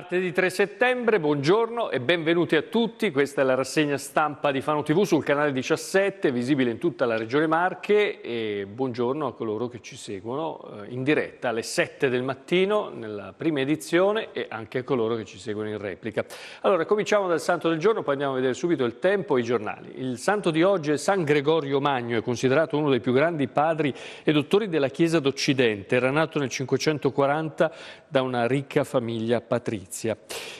Martedì 3 settembre, buongiorno e benvenuti a tutti. Questa è la rassegna stampa di Fano TV sul canale 17, visibile in tutta la regione Marche e buongiorno a coloro che ci seguono eh, in diretta alle 7 del mattino nella prima edizione e anche a coloro che ci seguono in replica. Allora, cominciamo dal santo del giorno, poi andiamo a vedere subito il tempo e i giornali. Il santo di oggi è San Gregorio Magno, è considerato uno dei più grandi padri e dottori della Chiesa d'Occidente. Era nato nel 540 da una ricca famiglia patrizia. Venezia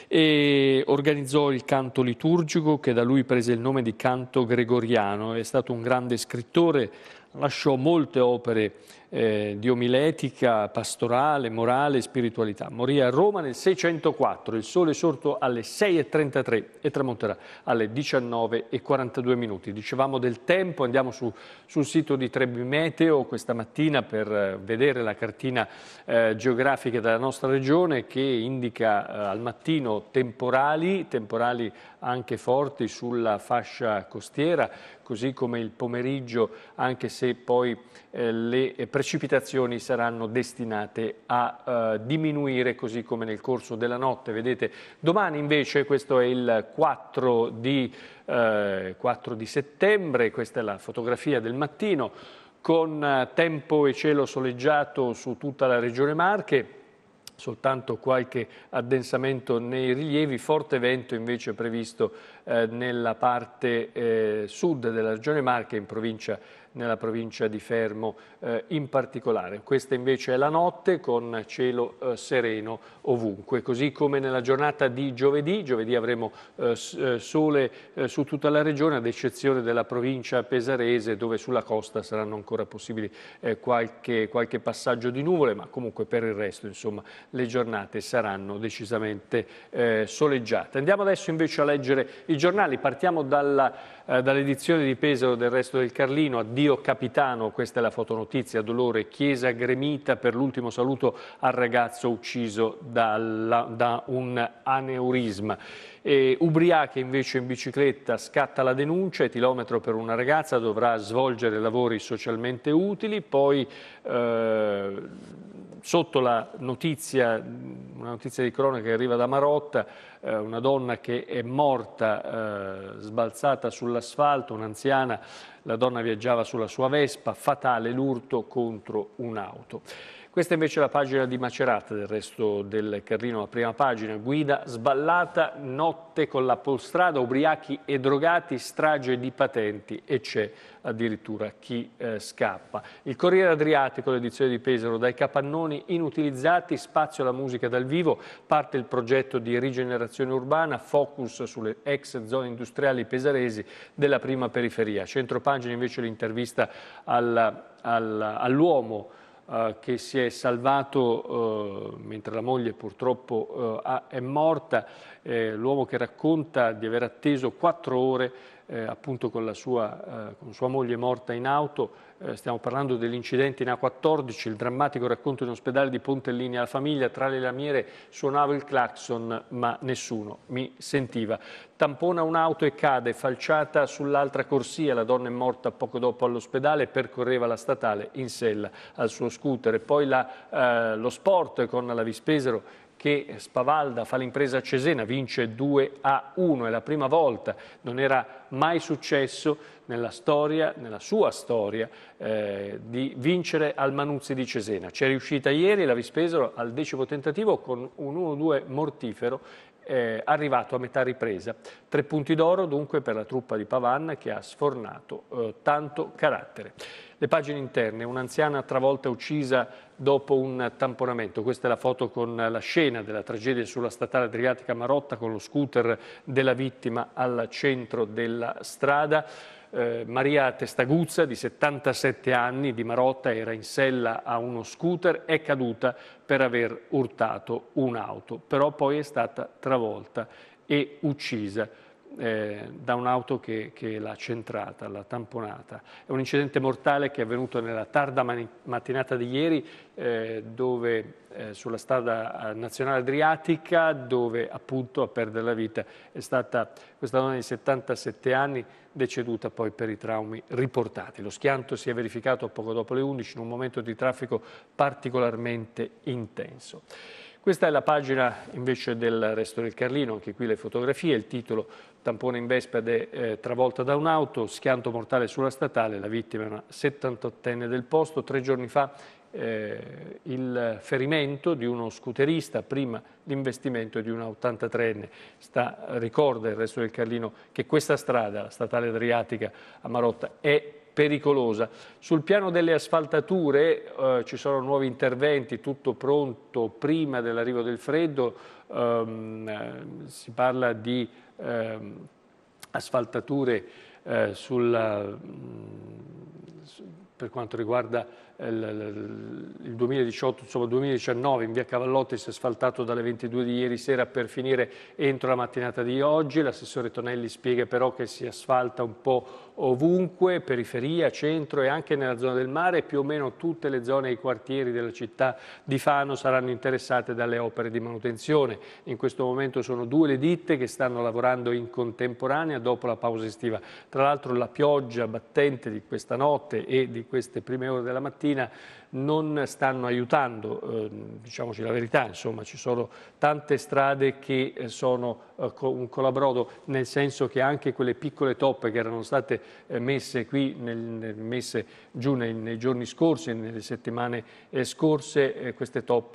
e organizzò il canto liturgico che da lui prese il nome di canto gregoriano. È stato un grande scrittore, lasciò molte opere eh, di omiletica, pastorale, morale e spiritualità. Morì a Roma nel 604, il sole è sorto alle 6.33 e tramonterà alle 19.42 minuti. Dicevamo del tempo, andiamo su, sul sito di Trebi Meteo questa mattina per eh, vedere la cartina eh, geografica della nostra regione che indica eh, al mattino temporali, temporali anche forti sulla fascia costiera, così come il pomeriggio, anche se poi eh, le eh, precipitazioni saranno destinate a eh, diminuire così come nel corso della notte. Vedete, domani invece, questo è il 4 di, eh, 4 di settembre, questa è la fotografia del mattino, con eh, tempo e cielo soleggiato su tutta la regione Marche, soltanto qualche addensamento nei rilievi, forte vento invece previsto eh, nella parte eh, sud della regione Marche in provincia di nella provincia di Fermo eh, in particolare. Questa invece è la notte con cielo eh, sereno ovunque, così come nella giornata di giovedì, giovedì avremo eh, eh sole eh, su tutta la regione ad eccezione della provincia pesarese dove sulla costa saranno ancora possibili eh, qualche, qualche, passaggio di nuvole, ma comunque per il resto insomma, le giornate saranno decisamente soleggiate. Andiamo adesso invece a leggere i giornali, partiamo dall'edizione di Pesaro del resto del Carlino, a Dio capitano, questa è la fotonotizia, dolore, chiesa gremita per l'ultimo saluto al ragazzo ucciso dalla, da un aneurisma. E ubriache invece in bicicletta scatta la denuncia, etilometro per una ragazza, dovrà svolgere lavori socialmente utili, poi... Eh, sotto la notizia, una notizia di cronaca che arriva da Marotta, eh, una donna che è morta eh, sbalzata sull'asfalto, un'anziana, la donna viaggiava sulla sua Vespa, fatale l'urto contro un'auto. Questa invece è la pagina di Macerata, del resto del Carrino, la prima pagina. Guida sballata, notte con la polstrada, ubriachi e drogati, strage di patenti e c'è addirittura chi eh, scappa. Il Corriere Adriatico, l'edizione di Pesaro, dai capannoni inutilizzati, spazio alla musica dal vivo, parte il progetto di rigenerazione urbana, focus sulle ex zone industriali pesaresi della prima periferia. Centro pagina invece l'intervista all'uomo all eh, che si è salvato eh, mentre la moglie purtroppo eh, è morta, l'uomo che racconta di aver atteso quattro ore eh, appunto con, sua, eh, con, sua, moglie morta in auto, eh, stiamo parlando dell'incidente in A14, il drammatico racconto in ospedale di Pontellini alla famiglia, tra le lamiere suonava il clacson ma nessuno mi sentiva. Tampona un'auto e cade, falciata sull'altra corsia, la donna è morta poco dopo all'ospedale, percorreva la statale in sella al suo scooter e poi la, eh, lo sport con la Vispesero che spavalda, fa l'impresa a Cesena, vince 2 a 1, è la prima volta, non era mai successo nella storia, nella sua storia, eh, di vincere al Manuzzi di Cesena. C'è riuscita ieri la rispesero al decimo tentativo con un 1-2 mortifero eh, arrivato a metà ripresa. Tre punti d'oro dunque per la truppa di Pavan che ha sfornato eh, tanto carattere. Le pagine interne, un'anziana travolta uccisa dopo un tamponamento. Questa è la foto con la scena della tragedia sulla statale Adriatica Marotta con lo scooter della vittima al centro della strada. Eh, Maria Testaguzza, di 77 anni, di Marotta, era in sella a uno scooter, è caduta per aver urtato un'auto, però poi è stata travolta e uccisa eh, da un'auto che, che l'ha centrata, l'ha tamponata. È un incidente mortale che è avvenuto nella tarda mattinata di ieri eh, dove, eh, sulla strada eh, nazionale adriatica dove appunto a perdere la vita è stata questa donna di 77 anni deceduta poi per i traumi riportati. Lo schianto si è verificato poco dopo le 11 in un momento di traffico particolarmente intenso. Questa è la pagina invece del Resto del Carlino, anche qui le fotografie, il titolo tampone in Vespa Vespede eh, travolta da un'auto, schianto mortale sulla statale, la vittima è una 78enne del posto. Tre giorni fa eh, il ferimento di uno scooterista, prima l'investimento di una 83enne. Sta, ricorda il resto del Carlino che questa strada, la statale adriatica a Marotta, è pericolosa. Sul piano delle asfaltature eh, ci sono nuovi interventi, tutto pronto prima dell'arrivo del freddo, ehm, si parla di Ehm, asfaltature eh, sulla, mm, per quanto riguarda eh, il 2018, insomma 2019 in via Cavallotti si è asfaltato dalle 22 di ieri sera per finire entro la mattinata di oggi, l'assessore Tonelli spiega però che si asfalta un po' ovunque, periferia, centro e anche nella zona del mare, più o meno tutte le zone e i quartieri della città di Fano saranno interessate dalle opere di manutenzione. In questo momento sono due le ditte che stanno lavorando in contemporanea dopo la pausa estiva. Tra l'altro la pioggia battente di questa notte e di queste prime ore della mattina non stanno aiutando, eh, diciamoci la verità, insomma ci sono tante strade che eh, sono eh, co un colabrodo, nel senso che anche quelle piccole toppe che erano state eh, messe qui, nel, nel, messe giù nei, nei, giorni scorsi, nelle settimane eh, scorse, eh, queste toppe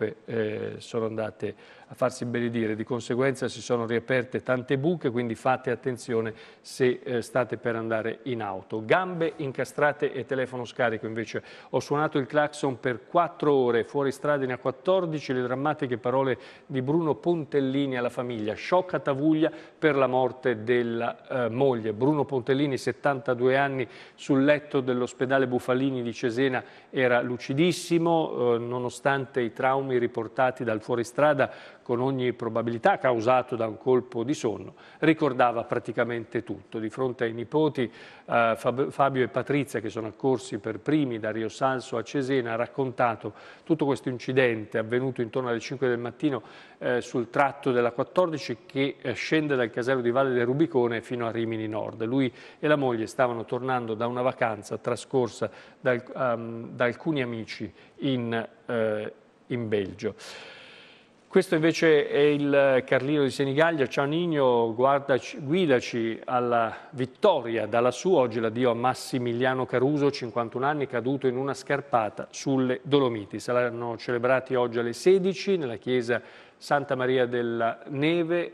sono andate a farsi benedire, di conseguenza si sono riaperte tante buche, quindi fate attenzione se state per andare in auto. Gambe incastrate e telefono scarico invece, ho suonato il clacson Jackson per quattro ore, fuori strada in A14, le drammatiche parole di Bruno Pontellini alla famiglia, sciocca Tavuglia per la morte della eh, moglie. Bruno Pontellini, 72 anni, sul letto dell'ospedale Bufalini di Cesena era lucidissimo, eh, nonostante i traumi riportati dal fuoristrada con ogni probabilità causato da un colpo di sonno, ricordava praticamente tutto. Di fronte ai nipoti eh, Fabio e Patrizia che sono accorsi per primi da Rio Salso a Cesena ha raccontato tutto questo incidente avvenuto intorno alle 5 del mattino eh, sul tratto della 14 che eh, scende dal casello di Valle del Rubicone fino a Rimini Nord. Lui e la moglie stavano tornando da una vacanza trascorsa dal, um, ehm, da alcuni amici in, eh, in Belgio. Questo invece è il Carlino di Senigallia. Ciao Nino, guidaci alla vittoria dalla sua. Oggi l'addio a Massimiliano Caruso, 51 anni, caduto in una scarpata sulle Dolomiti. Saranno celebrati oggi alle 16 nella chiesa Santa Maria della Neve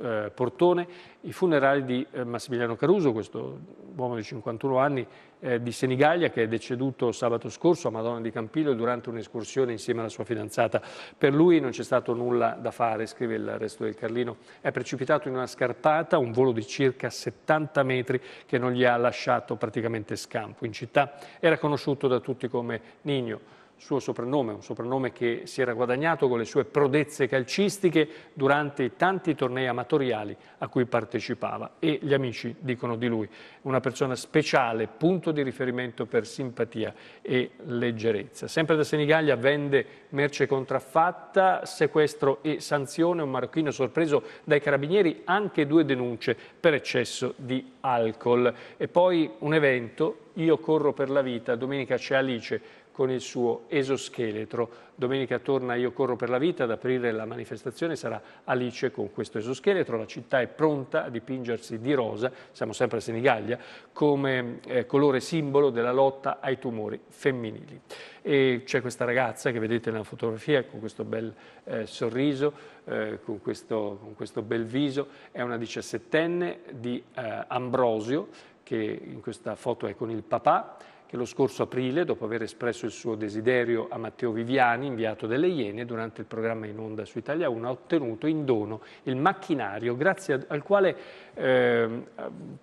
eh, Portone, i funerali di eh, Massimiliano Caruso, questo uomo di 51 anni eh, di Senigallia che è deceduto sabato scorso a Madonna di Campiglio durante un'escursione insieme alla sua fidanzata. Per lui non c'è stato nulla da fare, scrive il resto del Carlino. È precipitato in una scarpata, un volo di circa 70 metri che non gli ha lasciato praticamente scampo. In città era conosciuto da tutti come Nino suo soprannome, un soprannome che si era guadagnato con le sue prodezze calcistiche durante i tanti tornei amatoriali a cui partecipava e gli amici dicono di lui, una persona speciale, punto di riferimento per simpatia e leggerezza. Sempre da Senigallia vende merce contraffatta, sequestro e sanzione, un marocchino sorpreso dai carabinieri, anche due denunce per eccesso di alcol. E poi un evento, Io corro per la vita, domenica c'è Alice, con il suo esoscheletro. Domenica torna Io Corro per la Vita, ad aprire la manifestazione sarà Alice con questo esoscheletro, la città è pronta a dipingersi di rosa, siamo sempre a Senigallia, come eh, colore simbolo della lotta ai tumori femminili. E c'è questa ragazza che vedete nella fotografia con questo bel eh, sorriso, eh, con, questo, con, questo, bel viso, è una diciassettenne di eh, Ambrosio, che in questa foto è con il papà, che lo scorso aprile, dopo aver espresso il suo desiderio a Matteo Viviani, inviato delle Iene, durante il programma in onda su Italia 1, ha ottenuto in dono il macchinario grazie al quale, eh,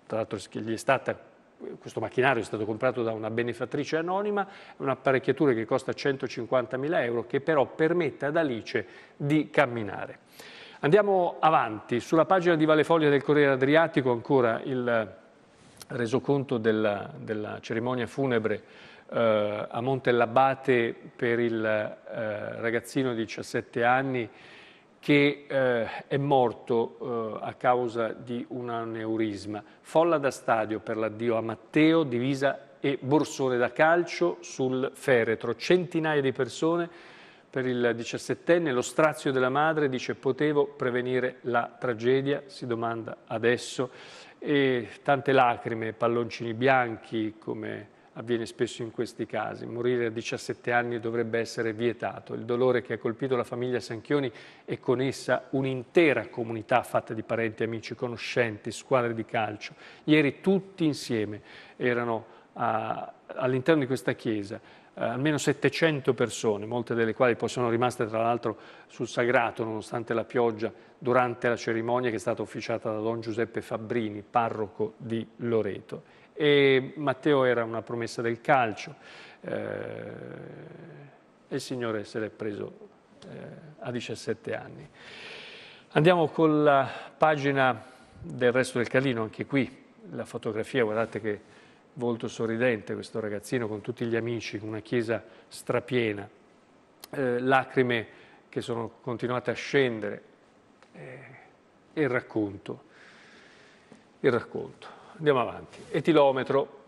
tra l'altro gli è stata questo macchinario è stato comprato da una benefattrice anonima, un'apparecchiatura che costa 150.000 euro che però permette ad Alice di camminare. Andiamo avanti, sulla pagina di Valefoglia del Corriere Adriatico ancora il reso conto della, della cerimonia funebre eh, a Montellabate per il eh, ragazzino di 17 anni che eh, è morto eh, a causa di un aneurisma. Folla da stadio per l'addio a Matteo, divisa e borsone da calcio sul feretro. Centinaia di persone per il 17enne, lo strazio della madre dice potevo prevenire la tragedia, si domanda adesso e tante lacrime, palloncini bianchi, come avviene spesso in questi casi. Morire a 17 anni dovrebbe essere vietato. Il dolore che ha colpito la famiglia Sanchioni e con essa un'intera comunità fatta di parenti, amici, conoscenti, squadre di calcio. Ieri tutti insieme erano all'interno di questa chiesa eh, almeno 700 persone, molte delle quali poi sono rimaste tra l'altro sul sagrato nonostante la pioggia durante la cerimonia che è stata officiata da Don Giuseppe Fabbrini, parroco di Loreto. E Matteo era una promessa del calcio eh, e il Signore se l'è preso eh, a 17 anni. Andiamo con la pagina del resto del Calino, anche qui la fotografia, guardate che volto sorridente questo ragazzino con tutti gli amici, con una chiesa strapiena, eh, lacrime che sono continuate a scendere eh, e il racconto, il racconto. Andiamo avanti. Etilometro.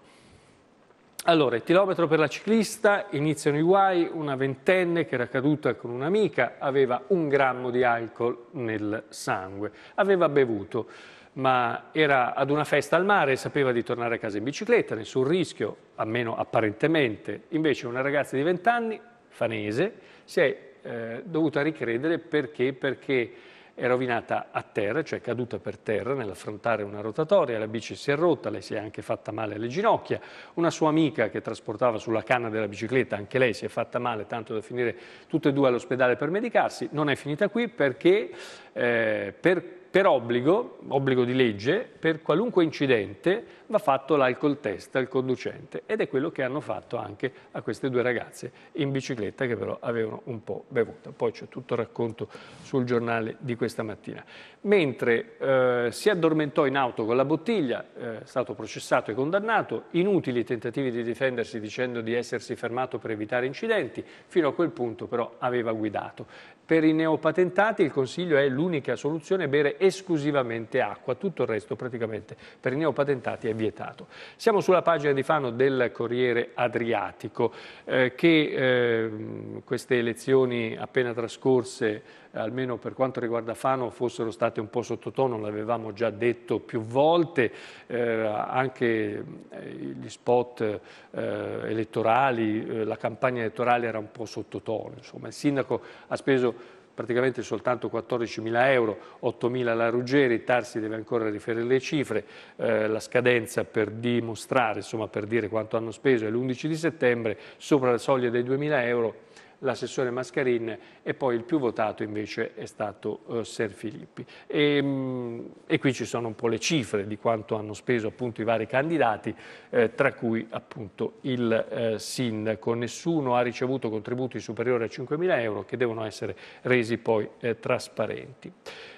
Allora, etilometro per la ciclista, iniziano i guai, una ventenne che era caduta con un'amica aveva un grammo di alcol nel sangue, aveva bevuto ma era ad una festa al mare e sapeva di tornare a casa in bicicletta, nessun rischio, a meno apparentemente. Invece una ragazza di 20 anni, fanese, si è eh, dovuta ricredere perché? Perché è rovinata a terra, cioè caduta per terra nell'affrontare una rotatoria, la bici si è rotta, lei si è anche fatta male alle ginocchia, una sua amica che trasportava sulla canna della bicicletta, anche lei si è fatta male, tanto da finire tutte e due all'ospedale per medicarsi, non è finita qui perché eh, per per obbligo, obbligo di legge, per qualunque incidente va fatto l'alcol test al conducente ed è quello che hanno fatto anche a queste due ragazze in bicicletta che però avevano un po' bevuto. Poi c'è tutto il racconto sul giornale di questa mattina. Mentre eh, si addormentò in auto con la bottiglia, eh, è stato processato e condannato, inutili tentativi di difendersi dicendo di essersi fermato per evitare incidenti, fino a quel punto però aveva guidato per i neopatentati il consiglio è l'unica soluzione bere esclusivamente acqua, tutto il resto praticamente per i neopatentati è vietato. Siamo sulla pagina di Fano del Corriere Adriatico eh, che eh, queste elezioni appena trascorse almeno per quanto riguarda Fano, fossero state un po' sottotono, l'avevamo già detto più volte, eh, anche eh, gli spot eh, elettorali, eh, la campagna elettorale era un po' sottotono, insomma il sindaco ha speso praticamente soltanto 14.000 euro, 8.000 la Ruggeri, Tarsi deve ancora riferire le cifre, eh, la scadenza per dimostrare, insomma per dire quanto hanno speso è l'11 di settembre, sopra la soglia dei 2.000 euro l'assessore Mascarin e poi il più votato invece è stato eh, Ser Filippi. E, ehm, e, qui ci sono un po' le cifre di quanto hanno speso appunto i vari candidati, eh, tra cui appunto il eh, sindaco. Nessuno ha ricevuto contributi superiori a 5.000 euro che devono essere resi poi eh, trasparenti.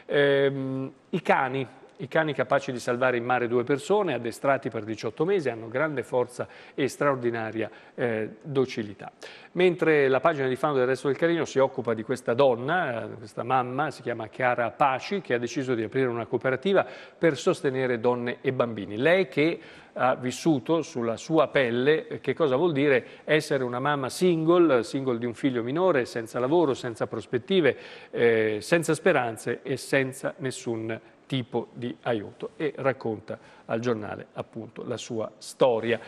Ehm, I cani i cani capaci di salvare in mare due persone, addestrati per 18 mesi, hanno grande forza e straordinaria eh, docilità. Mentre la pagina di Fano del Resto del Carino si occupa di questa donna, eh, questa mamma, si chiama Chiara Paci, che ha deciso di aprire una cooperativa per sostenere donne e bambini. Lei che ha vissuto sulla sua pelle eh, che cosa vuol dire essere una mamma single, single di un figlio minore, senza lavoro, senza prospettive, eh, senza speranze e senza nessun tipo di aiuto e racconta al giornale appunto la sua storia.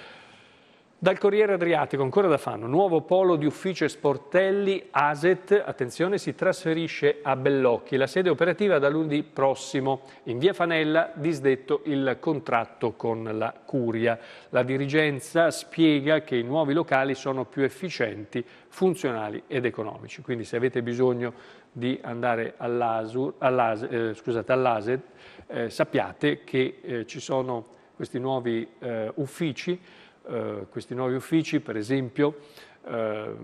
Dal Corriere Adriatico, ancora da Fanno, nuovo polo di ufficio e sportelli ASET, attenzione, si trasferisce a Bellocchi, la sede operativa da lunedì prossimo. In via Fanella disdetto il contratto con la Curia. La dirigenza spiega che i nuovi locali sono più efficienti, funzionali ed economici, quindi se avete bisogno di andare all'ASED, all'As, eh, eh, sappiate che eh, ci sono questi nuovi eh, uffici, eh, questi nuovi uffici per esempio eh,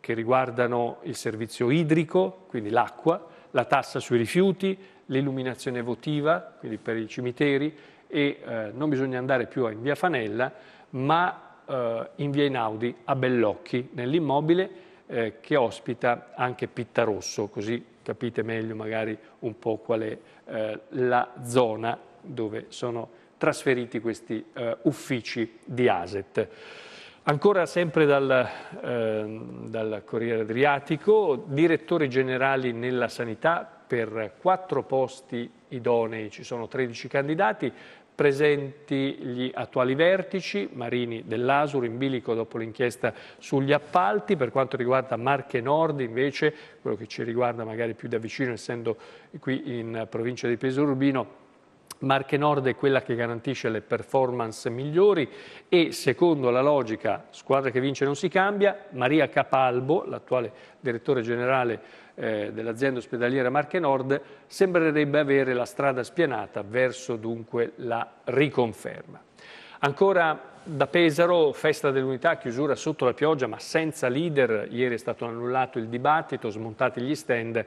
che riguardano il servizio idrico, quindi l'acqua, la tassa sui rifiuti, l'illuminazione votiva, quindi per i cimiteri, e eh, non bisogna andare più in via Fanella, ma eh, in via Inaudi a Bellocchi, nell'immobile eh, che ospita anche Pittarosso, così capite meglio magari un po' qual è eh, la zona dove sono trasferiti questi eh, uffici di ASET. Ancora sempre dal, eh, dal, Corriere Adriatico, direttori generali nella sanità per quattro posti idonei, ci sono 13 candidati, presenti gli attuali vertici, Marini dell'Asur in bilico dopo l'inchiesta sugli appalti, per quanto riguarda Marche Nord invece, quello che ci riguarda magari più da vicino essendo qui in provincia di Peso Pesorurbino, Marche Nord è quella che garantisce le performance migliori e secondo la logica squadra che vince non si cambia, Maria Capalbo, l'attuale direttore generale eh, dell'azienda ospedaliera Marche Nord, sembrerebbe avere la strada spianata verso dunque la riconferma. Ancora da Pesaro, festa dell'unità, chiusura sotto la pioggia ma senza leader, ieri è stato annullato il dibattito, smontati gli stand e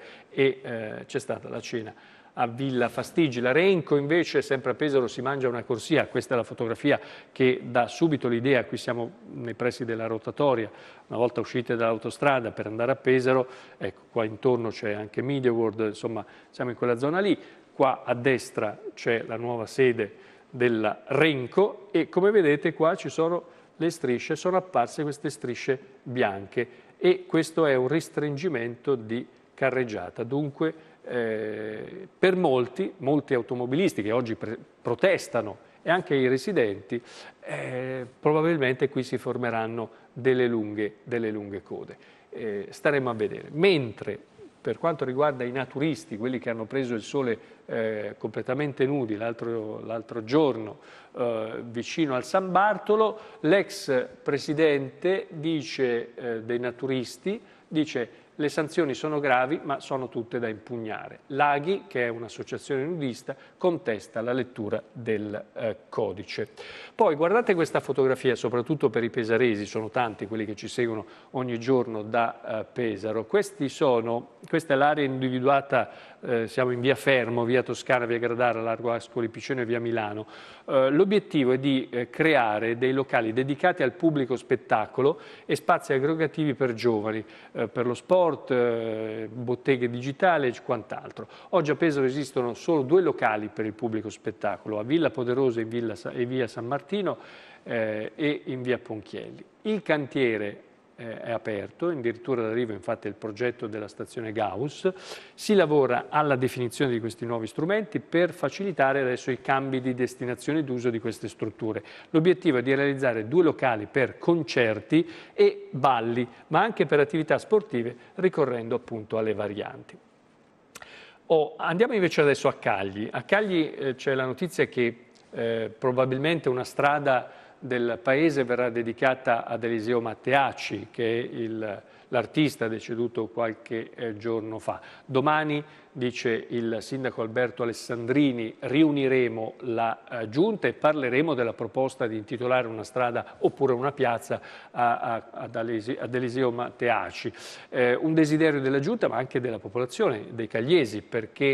eh, c'è stata la cena a Villa Fastigi. La Renco invece, sempre a Pesaro, si mangia una corsia. Questa è la fotografia che dà subito l'idea, qui siamo nei pressi della rotatoria, una volta uscite dall'autostrada per andare a Pesaro, ecco qua intorno c'è anche Media World, insomma siamo in quella zona lì. Qua a destra c'è la nuova sede della Renco e come vedete qua ci sono le strisce, sono apparse queste strisce bianche e questo è un ristringimento di carreggiata, dunque eh, per molti, molti automobilisti che oggi pre- protestano e anche i residenti, eh, probabilmente qui si formeranno delle lunghe, delle lunghe code. Eh, staremo a vedere. Mentre per quanto riguarda i naturisti, quelli che hanno preso il sole eh, completamente nudi l'altro, l'altro giorno eh, vicino al San Bartolo, l'ex presidente dice, eh, dei naturisti dice le sanzioni sono gravi, ma sono tutte da impugnare. Laghi, che è un'associazione nudista, contesta la lettura del eh, codice. Poi guardate questa fotografia, soprattutto per i pesaresi, sono tanti quelli che ci seguono ogni giorno da eh, Pesaro. Sono, questa è l'area individuata, eh, siamo in via Fermo, via Toscana, via Gradara, largo Ascoli Piceno e via Milano. Eh, l'obiettivo è di eh, creare dei locali dedicati al pubblico spettacolo e spazi aggregativi per giovani, eh, per lo sport, sport, eh, botteghe digitali e quant'altro. Oggi a Pesaro esistono solo due locali per il pubblico spettacolo, a Villa Poderosa e, Villa, e via San Martino eh, e in via Ponchielli. Il cantiere è aperto, addirittura d'arrivo infatti è il progetto della stazione Gauss, si lavora alla definizione di questi nuovi strumenti per facilitare adesso i cambi di destinazione d'uso di queste strutture. L'obiettivo è di realizzare due locali per concerti e balli, ma anche per attività sportive ricorrendo appunto alle varianti. Oh, andiamo invece adesso a Cagli. A Cagli eh, c'è la notizia che eh, probabilmente una strada del paese verrà dedicata ad Eliseo Matteacci, che è il l'artista deceduto qualche eh, giorno fa. Domani, dice il sindaco Alberto Alessandrini, riuniremo la eh, giunta e parleremo della proposta di intitolare una strada oppure una piazza a, a, ad, Alesi, ad, Eliseo Matteaci. Eh, un desiderio della giunta ma anche della popolazione, dei cagliesi, perché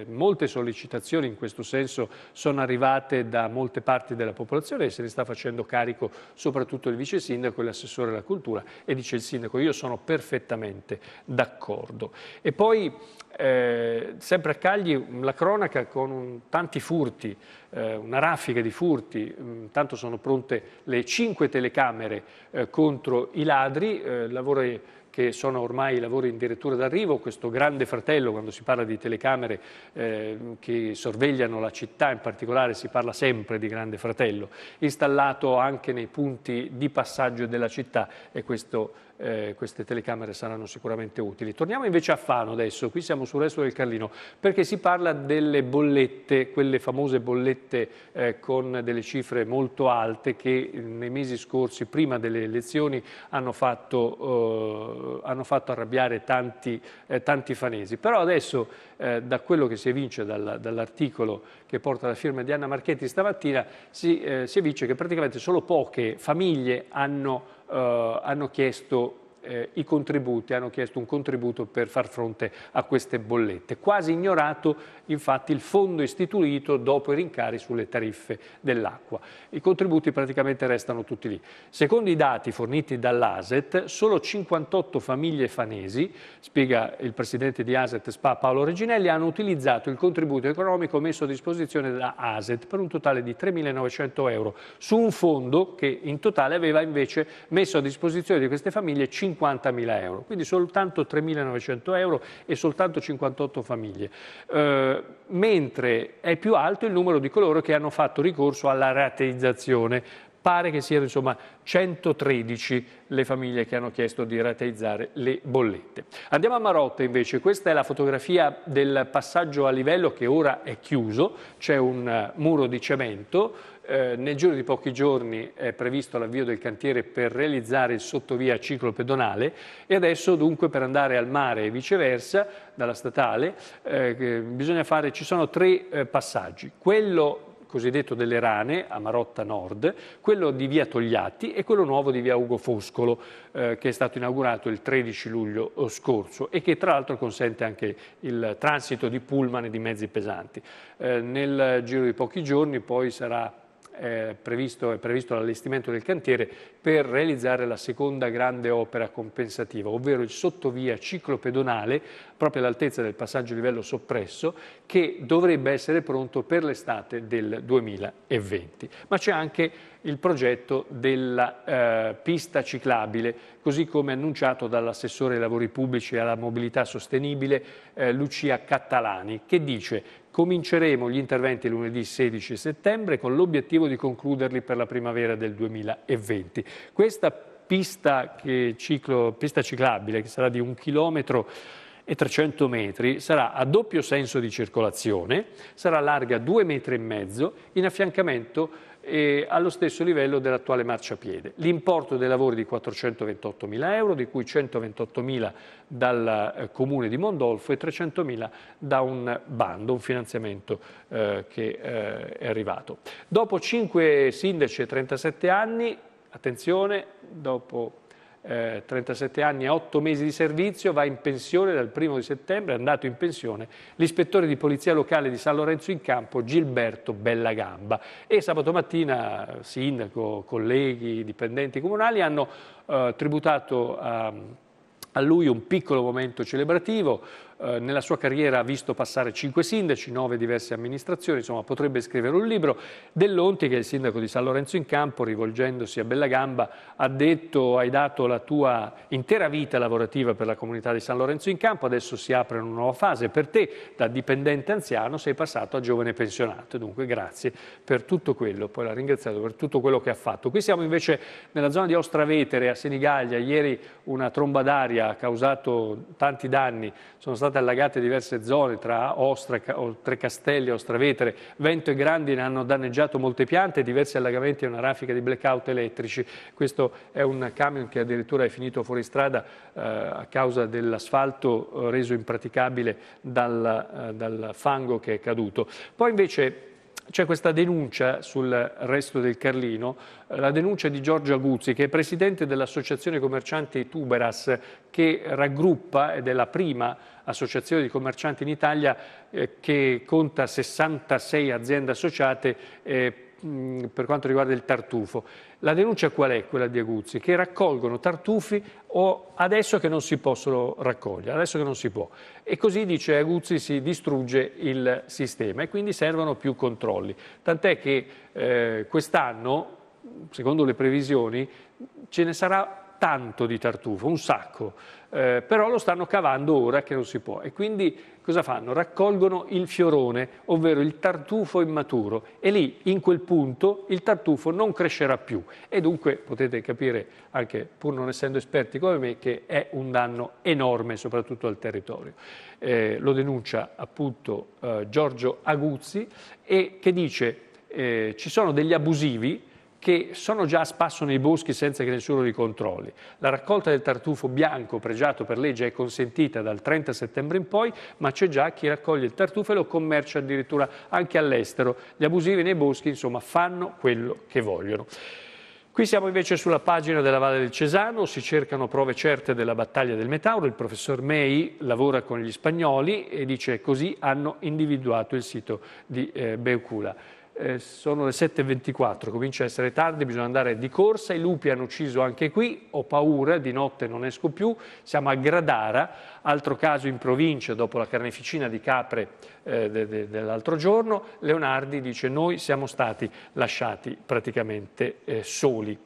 eh, molte sollecitazioni in questo senso sono arrivate da molte parti della popolazione e se ne sta facendo carico soprattutto il vice sindaco e l'assessore della cultura e dice il sindaco io sono sono perfettamente d'accordo. E poi, eh, sempre a Cagli, la cronaca con un, tanti furti, eh, una raffica di furti, intanto mm, sono pronte le cinque telecamere eh, contro i ladri, eh, lavori che sono ormai lavori in direttura d'arrivo, questo grande fratello, quando si parla di telecamere eh, che sorvegliano la città, in particolare si parla sempre di grande fratello, installato anche nei punti di passaggio della città e questo eh, queste telecamere saranno sicuramente utili. Torniamo invece a Fano adesso, qui siamo sul resto del Carlino, perché si parla delle bollette, quelle famose bollette eh, con delle cifre molto alte che eh, nei mesi scorsi, prima delle elezioni, hanno fatto, eh, hanno fatto arrabbiare tanti, eh, tanti, fanesi. Però adesso, eh, da quello che si evince dalla, dall'articolo che porta la firma di Anna Marchetti stamattina, si, si evince che praticamente solo poche famiglie hanno eh, hanno chiesto eh, i contributi, hanno chiesto un contributo per far fronte a queste bollette. Quasi ignorato infatti il fondo istituito dopo i rincari sulle tariffe dell'acqua. I contributi praticamente restano tutti lì. Secondo i dati forniti dall'ASET, solo 58 famiglie fanesi, spiega il presidente di ASET Spa Paolo Reginelli, hanno utilizzato il contributo economico messo a disposizione da ASET per un totale di 3.900 euro su un fondo che in totale aveva invece messo a disposizione di queste famiglie 5 50.000 euro, quindi soltanto 3.900 euro e soltanto 58 famiglie, eh, mentre è più alto il numero di coloro che hanno fatto ricorso alla rateizzazione, pare che siano insomma 113 le famiglie che hanno chiesto di rateizzare le bollette. Andiamo a Marotta invece, questa è la fotografia del passaggio a livello che ora è chiuso, c'è un eh, muro di cemento eh, nel giro di pochi giorni è previsto l'avvio del cantiere per realizzare il sottovia ciclo pedonale e adesso dunque per andare al mare e viceversa dalla statale eh, fare, ci sono tre eh, passaggi, quello cosiddetto delle rane a Marotta Nord, quello di via Togliatti e quello nuovo di via Ugo Foscolo eh, che è stato inaugurato il 13 luglio eh, scorso e che tra l'altro consente anche il transito di pullman e di mezzi pesanti. Eh, nel giro di pochi giorni poi sarà eh, previsto, è previsto l'allestimento del cantiere per realizzare la seconda grande opera compensativa, ovvero il sottovia ciclopedonale proprio all'altezza del passaggio livello soppresso che dovrebbe essere pronto per l'estate del 2020. Ma c'è anche il progetto della eh, pista ciclabile, così come annunciato dall'assessore ai lavori pubblici e alla mobilità sostenibile eh, Lucia Cattalani, che dice Cominceremo gli interventi lunedì 16 settembre con l'obiettivo di concluderli per la primavera del 2020. Questa pista, ciclo, pista ciclabile, che sarà di un chilometro e 300 metri, sarà a doppio senso di circolazione, sarà larga 2,5 metri in affiancamento eh, allo stesso livello dell'attuale marciapiede. L'importo dei lavori è di 428 mila euro, di cui 128 mila dal eh, comune di Mondolfo e 300 mila da un bando, un finanziamento eh, che eh, è arrivato. Dopo 5 sindaci e 37 anni, attenzione, dopo eh, 37 anni e 8 mesi di servizio, va in pensione dal primo di settembre, è andato in pensione l'ispettore di polizia locale di San Lorenzo in Campo Gilberto Bellagamba e sabato mattina eh, sindaco, colleghi, dipendenti comunali hanno eh, tributato a, a lui un piccolo momento celebrativo eh, nella sua carriera ha visto passare cinque sindaci, nove diverse amministrazioni, insomma potrebbe scrivere un libro. Dell'Onti, che è il sindaco di San Lorenzo in Campo, rivolgendosi a Bellagamba, ha detto hai dato la tua intera vita lavorativa per la comunità di San Lorenzo in Campo, adesso si apre una nuova fase per te, da dipendente anziano sei passato a giovane pensionato. Dunque grazie per tutto quello, poi la ringraziato per tutto quello che ha fatto. Qui siamo invece nella zona di Ostravetere, a Senigallia, ieri una tromba d'aria ha causato tanti danni, sono stati state allagate diverse zone tra Ostra, Oltre Trecastelli, Ostravetere, vento e grandi ne hanno danneggiato molte piante, diversi allagamenti e una raffica di blackout elettrici. Questo è un camion che addirittura è finito fuori strada eh, a causa dell'asfalto eh, reso impraticabile dal, eh, dal fango che è caduto. Poi invece c'è questa denuncia sul resto del Carlino, eh, la denuncia di Giorgio Aguzzi, che è presidente dell'Associazione Commercianti Tuberas, che raggruppa, ed è la prima associazione di commercianti in Italia, eh, che conta 66 aziende associate, eh, per quanto riguarda il tartufo. La denuncia qual è quella di Aguzzi? Che raccolgono tartufi o adesso che non si possono raccogliere, adesso che non si può. E così, dice Aguzzi, si distrugge il sistema e quindi servono più controlli. Tant'è che eh, quest'anno, secondo le previsioni, ce ne sarà tanto di tartufo, un sacco, eh, però lo stanno cavando ora che non si può e quindi cosa fanno? Raccolgono il fiorone, ovvero il tartufo immaturo e lì in quel punto il tartufo non crescerà più e dunque potete capire anche pur non essendo esperti come me che è un danno enorme soprattutto al territorio. Eh, lo denuncia appunto eh, Giorgio Aguzzi e che dice eh, ci sono degli abusivi che sono già a spasso nei boschi senza che nessuno li controlli. La raccolta del tartufo bianco pregiato per legge è consentita dal 30 settembre in poi, ma c'è già chi raccoglie il tartufo e lo commercia addirittura anche all'estero. Gli abusivi nei boschi, insomma, fanno quello che vogliono. Qui siamo invece sulla pagina della Valle del Cesano, si cercano prove certe della battaglia del Metauro, il professor May lavora con gli spagnoli e dice così hanno individuato il sito di eh, Beucula eh, sono le 7.24, comincia a essere tardi, bisogna andare di corsa, i lupi hanno ucciso anche qui, ho paura, di notte non esco più, siamo a Gradara, altro caso in provincia dopo la carneficina di Capre eh, de, de, dell'altro giorno, Leonardi dice noi siamo stati lasciati praticamente eh, soli.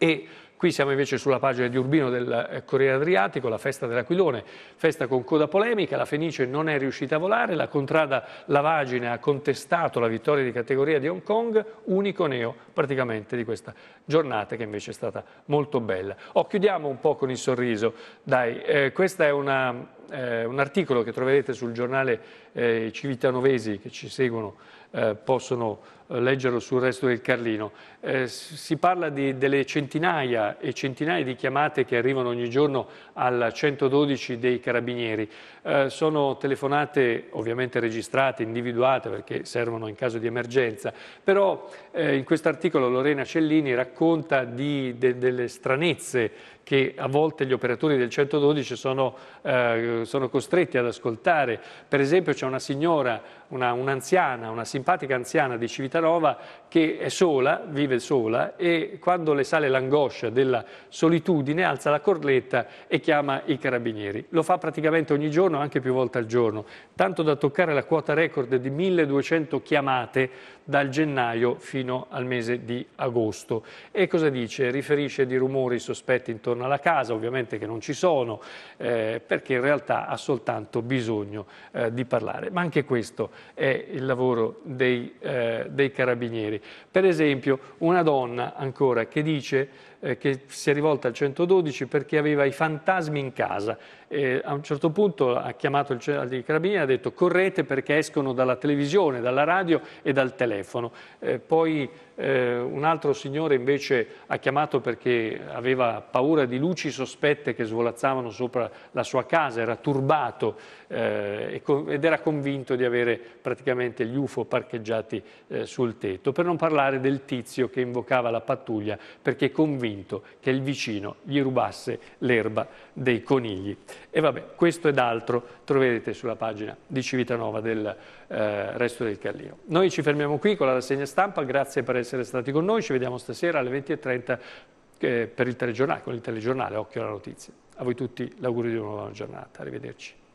E Qui siamo invece sulla pagina di Urbino del eh, Corriere Adriatico, la festa dell'Aquilone, festa con coda polemica, la Fenice non è riuscita a volare, la contrada Lavagine ha contestato la vittoria di categoria di Hong Kong, unico neo praticamente di questa giornata che invece è stata molto bella. Oh, chiudiamo un po' con il sorriso, dai, eh, questo è una, eh, un articolo che troverete sul giornale eh, Civitanovesi che ci seguono, eh, possono eh, leggerlo sul resto del Carlino. Eh, si parla di, delle centinaia e centinaia di chiamate che arrivano ogni giorno al 112 dei carabinieri. Eh, sono telefonate ovviamente registrate, individuate perché servono in caso di emergenza, però eh, in questo articolo Lorena Cellini racconta di, de, delle stranezze che a volte gli operatori del 112 sono, eh, sono costretti ad ascoltare. Per esempio c'è una signora, un'anziana, una, una simpatica anziana di Civitanova Catanova che è sola, vive sola e quando le sale l'angoscia della solitudine alza la corletta e chiama i carabinieri. Lo fa praticamente ogni giorno, anche più volte al giorno, tanto da toccare la quota record di 1200 chiamate dal gennaio fino al mese di agosto. E cosa dice? Riferisce di rumori sospetti intorno alla casa, ovviamente che non ci sono, eh, perché in realtà ha soltanto bisogno eh, di parlare. Ma anche questo è il lavoro dei, eh, dei dei carabinieri. Per esempio una donna ancora che dice eh, che si è rivolta al 112 perché aveva i fantasmi in casa. E a un certo punto ha chiamato il, il carabinieri e ha detto correte perché escono dalla televisione, dalla radio e dal telefono. Eh, poi eh, un altro signore invece ha chiamato perché aveva paura di luci sospette che svolazzavano sopra la sua casa, era turbato eh, ed era convinto di avere praticamente gli UFO parcheggiati eh, sul tetto. Per non parlare del tizio che invocava la pattuglia perché convinto convinto che il vicino gli rubasse l'erba dei conigli. E vabbè, questo ed altro troverete sulla pagina di Civitanova del eh, Resto del Carlino. Noi ci fermiamo qui con la rassegna stampa, grazie per essere stati con noi, ci vediamo stasera alle 20.30 eh, per il telegiornale, con il telegiornale Occhio alla Notizia. A voi tutti l'augurio di una buona giornata, arrivederci.